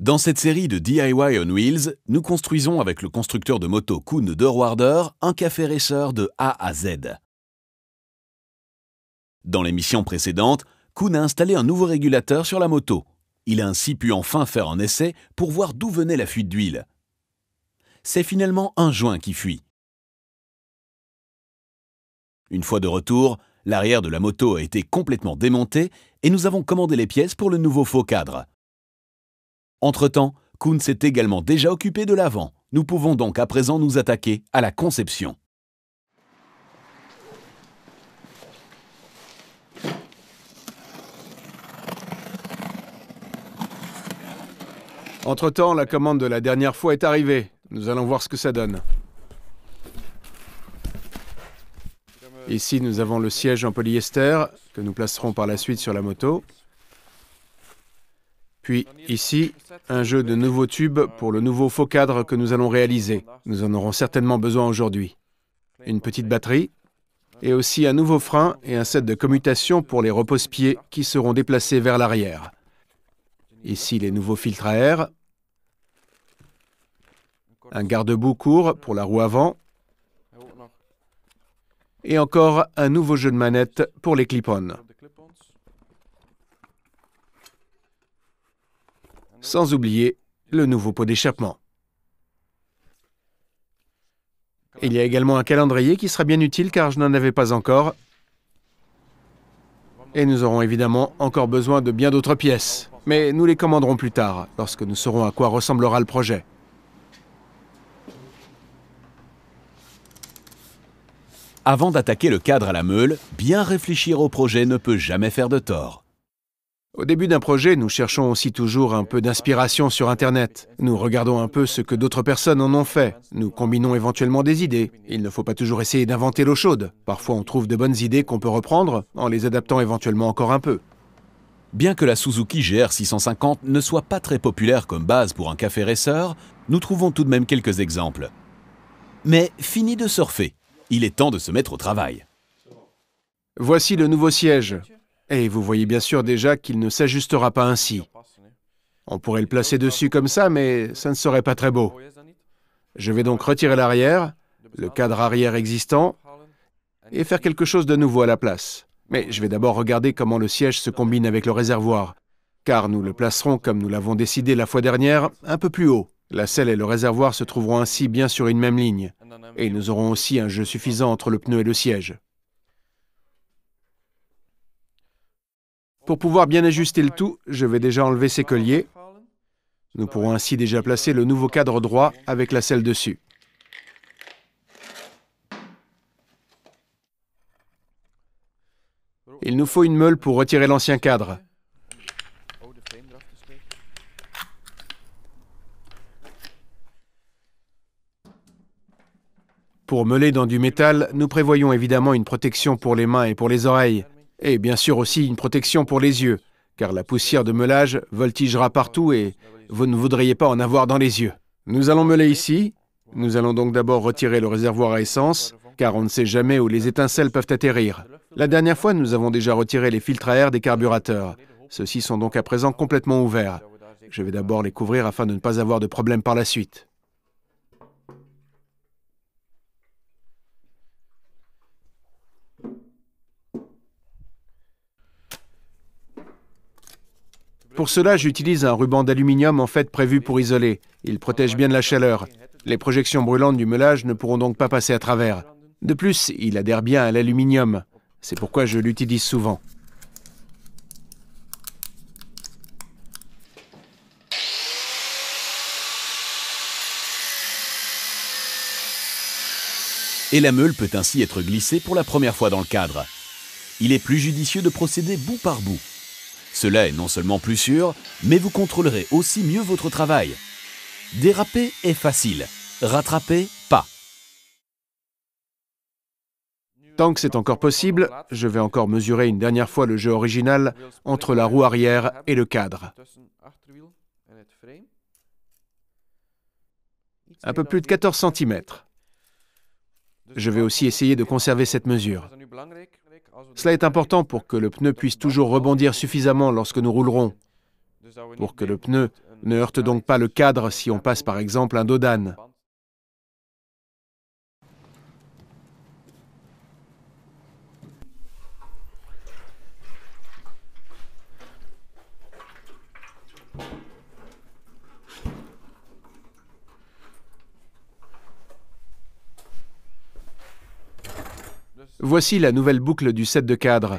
Dans cette série de DIY on Wheels, nous construisons avec le constructeur de moto Kuhn Dorwarder un café racer de A à Z. Dans l'émission précédente, Kuhn a installé un nouveau régulateur sur la moto. Il a ainsi pu enfin faire un essai pour voir d'où venait la fuite d'huile. C'est finalement un joint qui fuit. Une fois de retour, l'arrière de la moto a été complètement démonté et nous avons commandé les pièces pour le nouveau faux cadre. Entre-temps, Kuhn s'est également déjà occupé de l'avant. Nous pouvons donc à présent nous attaquer à la conception. Entre-temps, la commande de la dernière fois est arrivée. Nous allons voir ce que ça donne. Ici, nous avons le siège en polyester que nous placerons par la suite sur la moto. Puis ici, un jeu de nouveaux tubes pour le nouveau faux cadre que nous allons réaliser. Nous en aurons certainement besoin aujourd'hui. Une petite batterie et aussi un nouveau frein et un set de commutation pour les repose-pieds qui seront déplacés vers l'arrière. Ici, les nouveaux filtres à air, un garde-boue court pour la roue avant, et encore un nouveau jeu de manette pour les clip-on. sans oublier le nouveau pot d'échappement. Il y a également un calendrier qui sera bien utile car je n'en avais pas encore. Et nous aurons évidemment encore besoin de bien d'autres pièces. Mais nous les commanderons plus tard, lorsque nous saurons à quoi ressemblera le projet. Avant d'attaquer le cadre à la meule, bien réfléchir au projet ne peut jamais faire de tort. Au début d'un projet, nous cherchons aussi toujours un peu d'inspiration sur Internet. Nous regardons un peu ce que d'autres personnes en ont fait. Nous combinons éventuellement des idées. Il ne faut pas toujours essayer d'inventer l'eau chaude. Parfois, on trouve de bonnes idées qu'on peut reprendre en les adaptant éventuellement encore un peu. Bien que la Suzuki GR650 ne soit pas très populaire comme base pour un café racer, nous trouvons tout de même quelques exemples. Mais fini de surfer, il est temps de se mettre au travail. Voici le nouveau siège. Et vous voyez bien sûr déjà qu'il ne s'ajustera pas ainsi. On pourrait le placer dessus comme ça, mais ça ne serait pas très beau. Je vais donc retirer l'arrière, le cadre arrière existant, et faire quelque chose de nouveau à la place. Mais je vais d'abord regarder comment le siège se combine avec le réservoir, car nous le placerons, comme nous l'avons décidé la fois dernière, un peu plus haut. La selle et le réservoir se trouveront ainsi bien sur une même ligne, et nous aurons aussi un jeu suffisant entre le pneu et le siège. Pour pouvoir bien ajuster le tout, je vais déjà enlever ces colliers. Nous pourrons ainsi déjà placer le nouveau cadre droit avec la selle dessus. Il nous faut une meule pour retirer l'ancien cadre. Pour meuler dans du métal, nous prévoyons évidemment une protection pour les mains et pour les oreilles. Et bien sûr aussi une protection pour les yeux, car la poussière de meulage voltigera partout et vous ne voudriez pas en avoir dans les yeux. Nous allons meuler ici. Nous allons donc d'abord retirer le réservoir à essence, car on ne sait jamais où les étincelles peuvent atterrir. La dernière fois, nous avons déjà retiré les filtres à air des carburateurs. Ceux-ci sont donc à présent complètement ouverts. Je vais d'abord les couvrir afin de ne pas avoir de problème par la suite. Pour cela, j'utilise un ruban d'aluminium en fait prévu pour isoler. Il protège bien de la chaleur. Les projections brûlantes du meulage ne pourront donc pas passer à travers. De plus, il adhère bien à l'aluminium. C'est pourquoi je l'utilise souvent. Et la meule peut ainsi être glissée pour la première fois dans le cadre. Il est plus judicieux de procéder bout par bout, cela est non seulement plus sûr, mais vous contrôlerez aussi mieux votre travail. Déraper est facile, rattraper pas. Tant que c'est encore possible, je vais encore mesurer une dernière fois le jeu original entre la roue arrière et le cadre. Un peu plus de 14 cm. Je vais aussi essayer de conserver cette mesure. Cela est important pour que le pneu puisse toujours rebondir suffisamment lorsque nous roulerons, pour que le pneu ne heurte donc pas le cadre si on passe par exemple un dos d'âne. Voici la nouvelle boucle du set de cadre.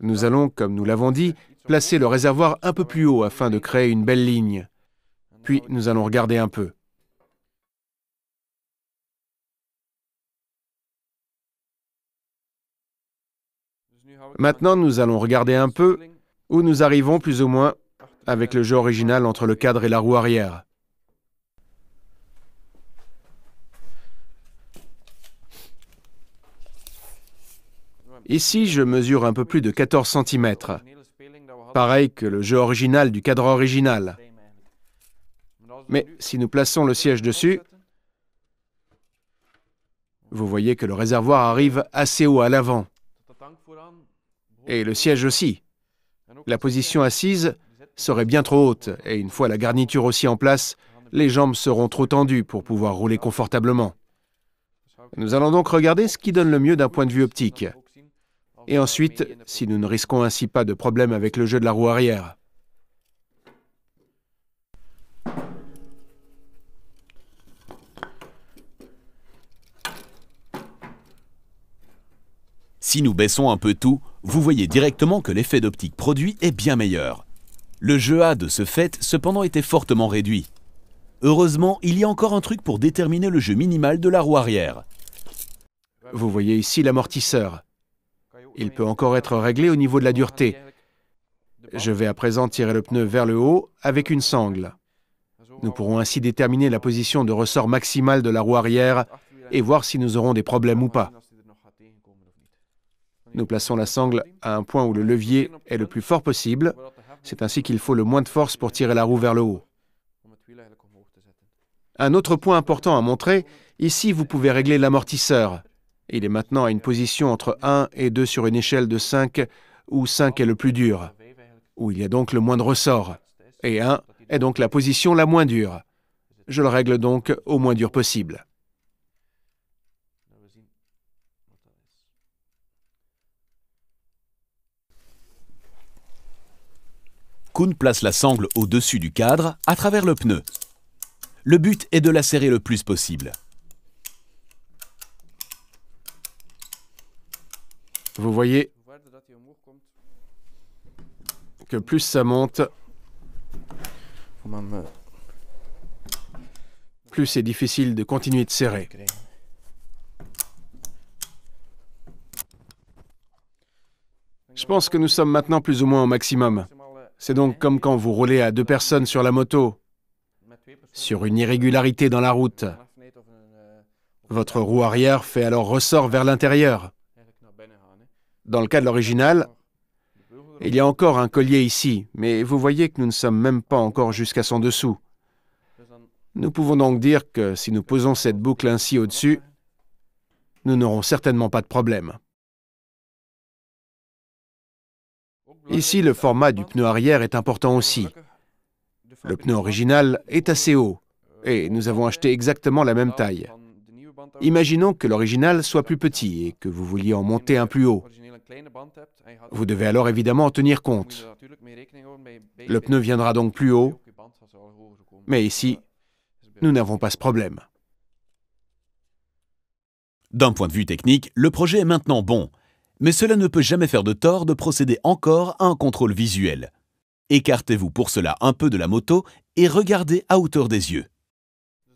Nous allons, comme nous l'avons dit, placer le réservoir un peu plus haut afin de créer une belle ligne. Puis nous allons regarder un peu. Maintenant, nous allons regarder un peu où nous arrivons plus ou moins avec le jeu original entre le cadre et la roue arrière. Ici, je mesure un peu plus de 14 cm. Pareil que le jeu original du cadre original. Mais si nous plaçons le siège dessus, vous voyez que le réservoir arrive assez haut à l'avant. Et le siège aussi. La position assise serait bien trop haute, et une fois la garniture aussi en place, les jambes seront trop tendues pour pouvoir rouler confortablement. Nous allons donc regarder ce qui donne le mieux d'un point de vue optique et ensuite si nous ne risquons ainsi pas de problème avec le jeu de la roue arrière. Si nous baissons un peu tout, vous voyez directement que l'effet d'optique produit est bien meilleur. Le jeu A de ce fait cependant était fortement réduit. Heureusement, il y a encore un truc pour déterminer le jeu minimal de la roue arrière. Vous voyez ici l'amortisseur. Il peut encore être réglé au niveau de la dureté. Je vais à présent tirer le pneu vers le haut avec une sangle. Nous pourrons ainsi déterminer la position de ressort maximale de la roue arrière et voir si nous aurons des problèmes ou pas. Nous plaçons la sangle à un point où le levier est le plus fort possible. C'est ainsi qu'il faut le moins de force pour tirer la roue vers le haut. Un autre point important à montrer, ici vous pouvez régler l'amortisseur. Il est maintenant à une position entre 1 et 2 sur une échelle de 5, où 5 est le plus dur, où il y a donc le moins de ressorts, et 1 est donc la position la moins dure. Je le règle donc au moins dur possible. Kuhn place la sangle au-dessus du cadre à travers le pneu. Le but est de la serrer le plus possible. Vous voyez que plus ça monte, plus c'est difficile de continuer de serrer. Je pense que nous sommes maintenant plus ou moins au maximum. C'est donc comme quand vous roulez à deux personnes sur la moto, sur une irrégularité dans la route. Votre roue arrière fait alors ressort vers l'intérieur. Dans le cas de l'original, il y a encore un collier ici, mais vous voyez que nous ne sommes même pas encore jusqu'à son dessous. Nous pouvons donc dire que si nous posons cette boucle ainsi au-dessus, nous n'aurons certainement pas de problème. Ici, le format du pneu arrière est important aussi. Le pneu original est assez haut, et nous avons acheté exactement la même taille. Imaginons que l'original soit plus petit et que vous vouliez en monter un plus haut. Vous devez alors évidemment en tenir compte. Le pneu viendra donc plus haut, mais ici, nous n'avons pas ce problème. D'un point de vue technique, le projet est maintenant bon, mais cela ne peut jamais faire de tort de procéder encore à un contrôle visuel. Écartez-vous pour cela un peu de la moto et regardez à hauteur des yeux.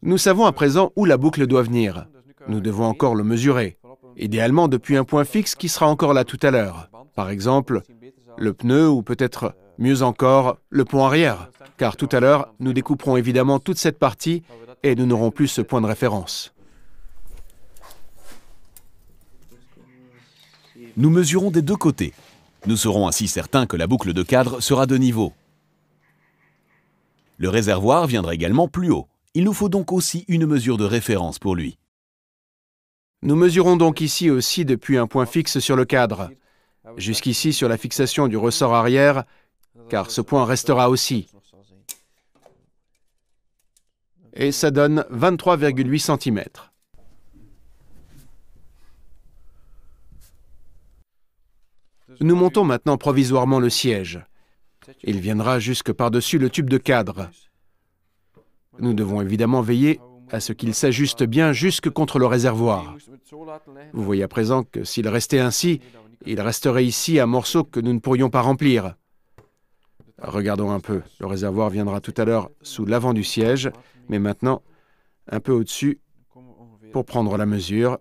Nous savons à présent où la boucle doit venir. Nous devons encore le mesurer idéalement depuis un point fixe qui sera encore là tout à l'heure. Par exemple, le pneu ou peut-être mieux encore le pont arrière, car tout à l'heure, nous découperons évidemment toute cette partie et nous n'aurons plus ce point de référence. Nous mesurons des deux côtés. Nous serons ainsi certains que la boucle de cadre sera de niveau. Le réservoir viendra également plus haut. Il nous faut donc aussi une mesure de référence pour lui. Nous mesurons donc ici aussi depuis un point fixe sur le cadre, jusqu'ici sur la fixation du ressort arrière, car ce point restera aussi. Et ça donne 23,8 cm. Nous montons maintenant provisoirement le siège. Il viendra jusque par-dessus le tube de cadre. Nous devons évidemment veiller à ce qu'il s'ajuste bien jusque contre le réservoir. Vous voyez à présent que s'il restait ainsi, il resterait ici un morceau que nous ne pourrions pas remplir. Regardons un peu. Le réservoir viendra tout à l'heure sous l'avant du siège, mais maintenant un peu au-dessus pour prendre la mesure.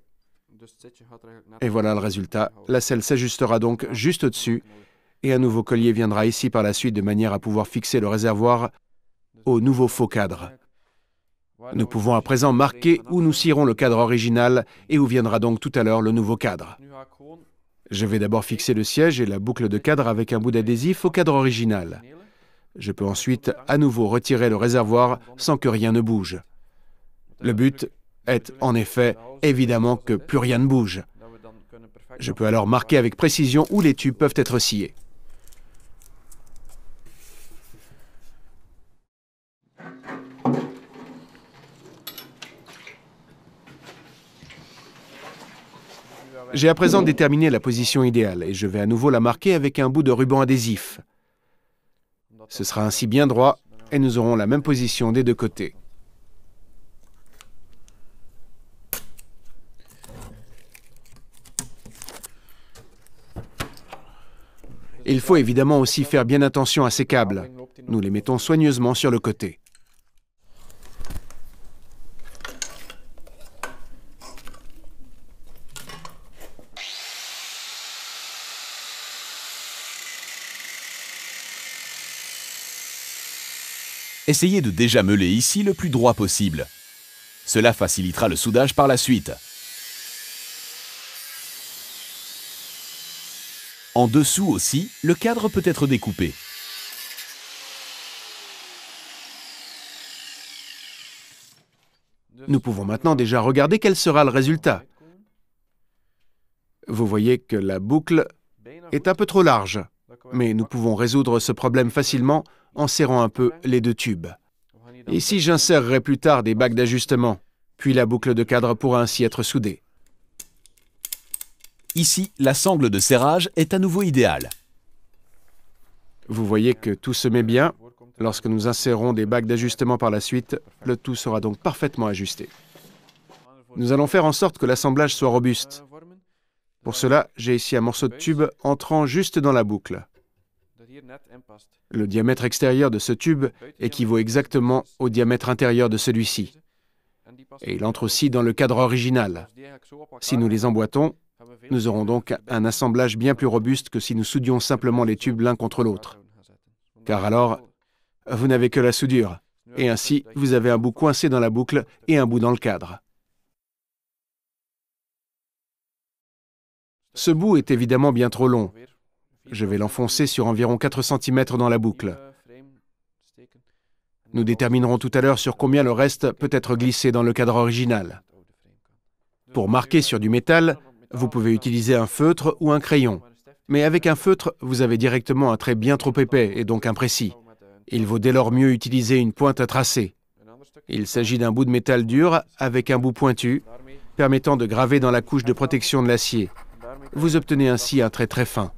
Et voilà le résultat. La selle s'ajustera donc juste au-dessus et un nouveau collier viendra ici par la suite de manière à pouvoir fixer le réservoir au nouveau faux cadre. Nous pouvons à présent marquer où nous scierons le cadre original et où viendra donc tout à l'heure le nouveau cadre. Je vais d'abord fixer le siège et la boucle de cadre avec un bout d'adhésif au cadre original. Je peux ensuite à nouveau retirer le réservoir sans que rien ne bouge. Le but est en effet évidemment que plus rien ne bouge. Je peux alors marquer avec précision où les tubes peuvent être sciés. J'ai à présent déterminé la position idéale et je vais à nouveau la marquer avec un bout de ruban adhésif. Ce sera ainsi bien droit et nous aurons la même position des deux côtés. Il faut évidemment aussi faire bien attention à ces câbles. Nous les mettons soigneusement sur le côté. essayez de déjà meuler ici le plus droit possible. Cela facilitera le soudage par la suite. En dessous aussi, le cadre peut être découpé. Nous pouvons maintenant déjà regarder quel sera le résultat. Vous voyez que la boucle est un peu trop large, mais nous pouvons résoudre ce problème facilement en serrant un peu les deux tubes. Ici, j'insérerai plus tard des bagues d'ajustement, puis la boucle de cadre pourra ainsi être soudée. Ici, la sangle de serrage est à nouveau idéale. Vous voyez que tout se met bien. Lorsque nous insérons des bagues d'ajustement par la suite, le tout sera donc parfaitement ajusté. Nous allons faire en sorte que l'assemblage soit robuste. Pour cela, j'ai ici un morceau de tube entrant juste dans la boucle. Le diamètre extérieur de ce tube équivaut exactement au diamètre intérieur de celui-ci. Et il entre aussi dans le cadre original. Si nous les emboîtons, nous aurons donc un assemblage bien plus robuste que si nous soudions simplement les tubes l'un contre l'autre. Car alors, vous n'avez que la soudure, et ainsi vous avez un bout coincé dans la boucle et un bout dans le cadre. Ce bout est évidemment bien trop long, je vais l'enfoncer sur environ 4 cm dans la boucle. Nous déterminerons tout à l'heure sur combien le reste peut être glissé dans le cadre original. Pour marquer sur du métal, vous pouvez utiliser un feutre ou un crayon. Mais avec un feutre, vous avez directement un trait bien trop épais et donc imprécis. Il vaut dès lors mieux utiliser une pointe à tracer. Il s'agit d'un bout de métal dur avec un bout pointu, permettant de graver dans la couche de protection de l'acier. Vous obtenez ainsi un trait très fin.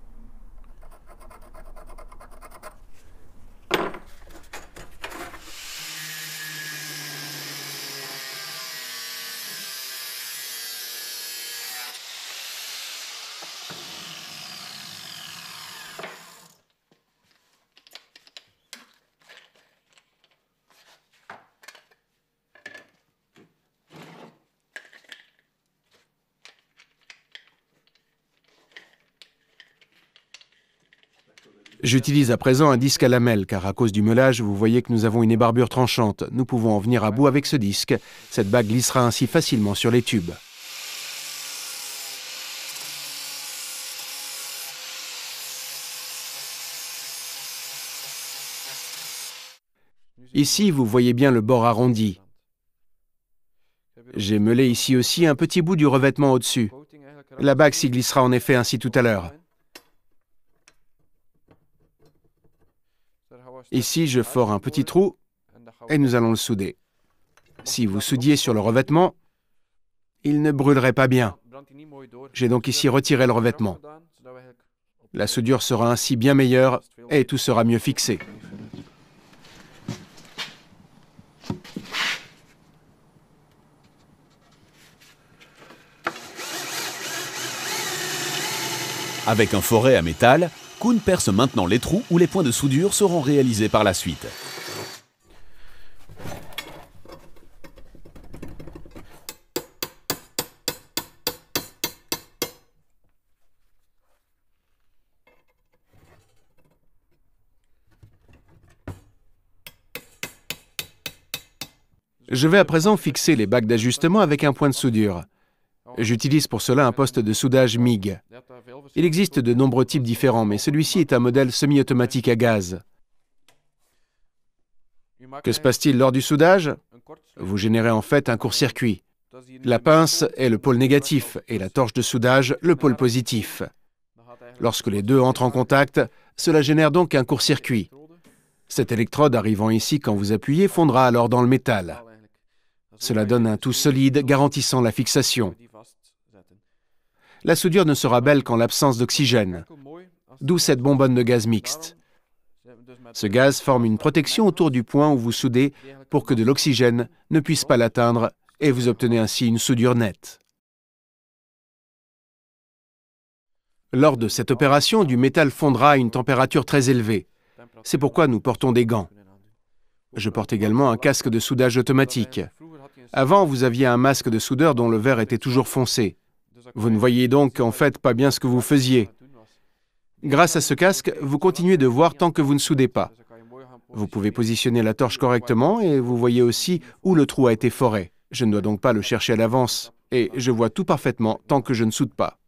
J'utilise à présent un disque à lamelles, car à cause du meulage, vous voyez que nous avons une ébarbure tranchante. Nous pouvons en venir à bout avec ce disque. Cette bague glissera ainsi facilement sur les tubes. Ici, vous voyez bien le bord arrondi. J'ai meulé ici aussi un petit bout du revêtement au-dessus. La bague s'y glissera en effet ainsi tout à l'heure. Ici, je fore un petit trou et nous allons le souder. Si vous soudiez sur le revêtement, il ne brûlerait pas bien. J'ai donc ici retiré le revêtement. La soudure sera ainsi bien meilleure et tout sera mieux fixé. Avec un forêt à métal, Kuhn perce maintenant les trous où les points de soudure seront réalisés par la suite. Je vais à présent fixer les bacs d'ajustement avec un point de soudure. J'utilise pour cela un poste de soudage MIG. Il existe de nombreux types différents, mais celui-ci est un modèle semi-automatique à gaz. Que se passe-t-il lors du soudage Vous générez en fait un court-circuit. La pince est le pôle négatif et la torche de soudage le pôle positif. Lorsque les deux entrent en contact, cela génère donc un court-circuit. Cette électrode arrivant ici quand vous appuyez fondra alors dans le métal. Cela donne un tout solide garantissant la fixation la soudure ne sera belle qu'en l'absence d'oxygène, d'où cette bonbonne de gaz mixte. Ce gaz forme une protection autour du point où vous soudez pour que de l'oxygène ne puisse pas l'atteindre et vous obtenez ainsi une soudure nette. Lors de cette opération, du métal fondra à une température très élevée. C'est pourquoi nous portons des gants. Je porte également un casque de soudage automatique. Avant, vous aviez un masque de soudeur dont le verre était toujours foncé. Vous ne voyez donc en fait pas bien ce que vous faisiez. Grâce à ce casque, vous continuez de voir tant que vous ne soudez pas. Vous pouvez positionner la torche correctement et vous voyez aussi où le trou a été foré. Je ne dois donc pas le chercher à l'avance et je vois tout parfaitement tant que je ne soude pas.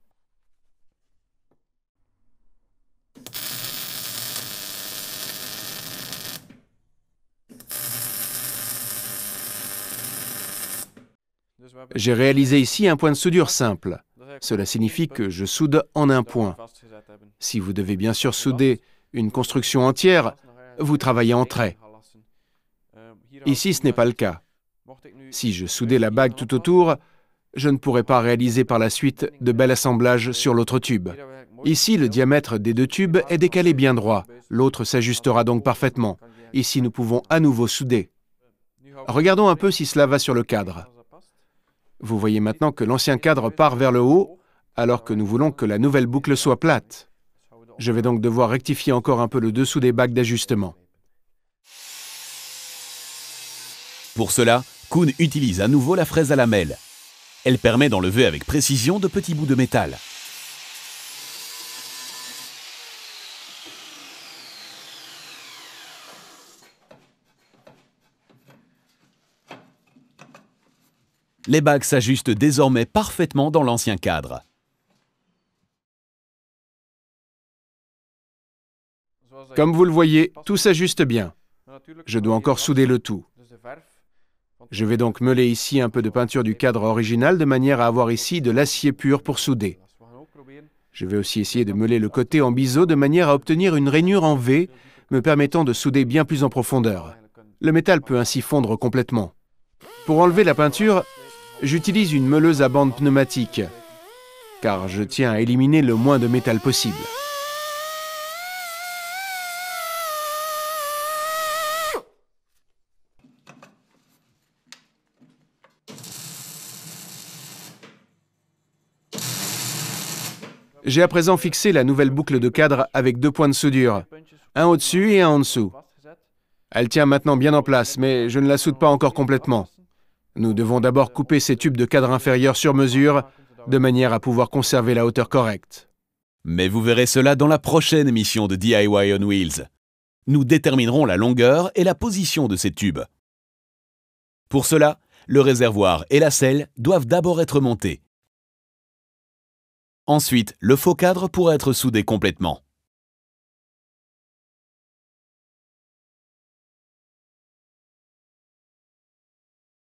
J'ai réalisé ici un point de soudure simple. Cela signifie que je soude en un point. Si vous devez bien sûr souder une construction entière, vous travaillez en traits. Ici, ce n'est pas le cas. Si je soudais la bague tout autour, je ne pourrais pas réaliser par la suite de bel assemblage sur l'autre tube. Ici, le diamètre des deux tubes est décalé bien droit, l'autre s'ajustera donc parfaitement. Ici, nous pouvons à nouveau souder. Regardons un peu si cela va sur le cadre. Vous voyez maintenant que l'ancien cadre part vers le haut, alors que nous voulons que la nouvelle boucle soit plate. Je vais donc devoir rectifier encore un peu le dessous des bacs d'ajustement. Pour cela, Kuhn utilise à nouveau la fraise à lamelles. Elle permet d'enlever avec précision de petits bouts de métal. les bagues s'ajustent désormais parfaitement dans l'ancien cadre. Comme vous le voyez, tout s'ajuste bien. Je dois encore souder le tout. Je vais donc meuler ici un peu de peinture du cadre original de manière à avoir ici de l'acier pur pour souder. Je vais aussi essayer de meuler le côté en biseau de manière à obtenir une rainure en V, me permettant de souder bien plus en profondeur. Le métal peut ainsi fondre complètement. Pour enlever la peinture, j'utilise une meuleuse à bande pneumatique, car je tiens à éliminer le moins de métal possible. J'ai à présent fixé la nouvelle boucle de cadre avec deux points de soudure, un au-dessus et un en dessous. Elle tient maintenant bien en place, mais je ne la soude pas encore complètement. Nous devons d'abord couper ces tubes de cadre inférieur sur mesure, de manière à pouvoir conserver la hauteur correcte. Mais vous verrez cela dans la prochaine émission de DIY on Wheels. Nous déterminerons la longueur et la position de ces tubes. Pour cela, le réservoir et la selle doivent d'abord être montés. Ensuite, le faux cadre pourra être soudé complètement.